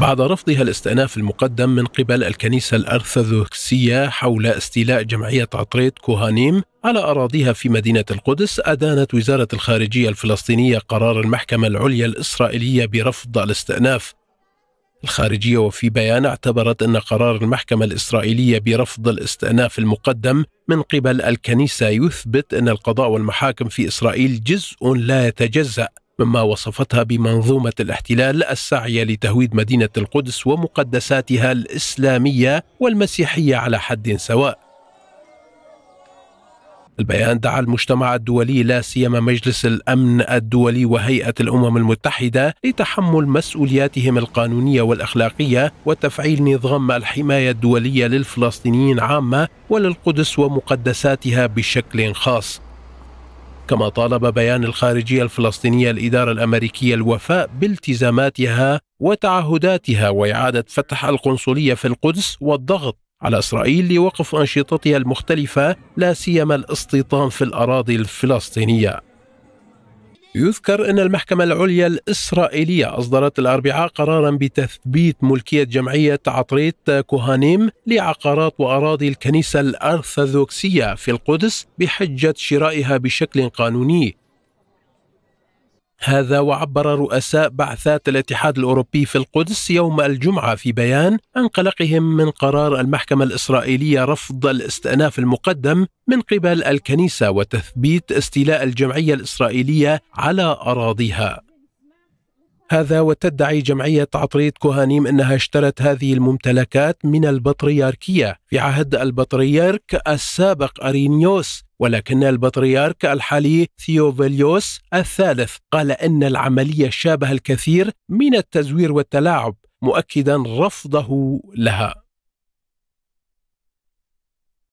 بعد رفضها الاستئناف المقدم من قبل الكنيسة الأرثوذكسية حول استيلاء جمعية عطريت كوهانيم على أراضيها في مدينة القدس أدانت وزارة الخارجية الفلسطينية قرار المحكمة العليا الإسرائيلية برفض الاستئناف الخارجية وفي بيان اعتبرت أن قرار المحكمة الإسرائيلية برفض الاستئناف المقدم من قبل الكنيسة يثبت أن القضاء والمحاكم في إسرائيل جزء لا يتجزأ مما وصفتها بمنظومه الاحتلال السعي لتهويد مدينه القدس ومقدساتها الاسلاميه والمسيحيه على حد سواء. البيان دعا المجتمع الدولي لا سيما مجلس الامن الدولي وهيئه الامم المتحده لتحمل مسؤولياتهم القانونيه والاخلاقيه وتفعيل نظام الحمايه الدوليه للفلسطينيين عامه وللقدس ومقدساتها بشكل خاص كما طالب بيان الخارجية الفلسطينية الإدارة الأمريكية الوفاء بالتزاماتها وتعهداتها وإعادة فتح القنصلية في القدس والضغط على إسرائيل لوقف أنشطتها المختلفة لا سيما الاستيطان في الأراضي الفلسطينية يذكر أن المحكمة العليا الإسرائيلية أصدرت الأربعاء قرارا بتثبيت ملكية جمعية عطريت كوهانيم لعقارات وأراضي الكنيسة الأرثوذكسية في القدس بحجة شرائها بشكل قانوني هذا وعبر رؤساء بعثات الاتحاد الاوروبي في القدس يوم الجمعه في بيان عن قلقهم من قرار المحكمه الاسرائيليه رفض الاستئناف المقدم من قبل الكنيسه وتثبيت استيلاء الجمعيه الاسرائيليه على اراضيها. هذا وتدعي جمعية عطريت كوهانيم أنها اشترت هذه الممتلكات من البطريركية في عهد البطريرك السابق أرينيوس ولكن البطريرك الحالي ثيوفيليوس الثالث قال ان العمليه شابه الكثير من التزوير والتلاعب مؤكدا رفضه لها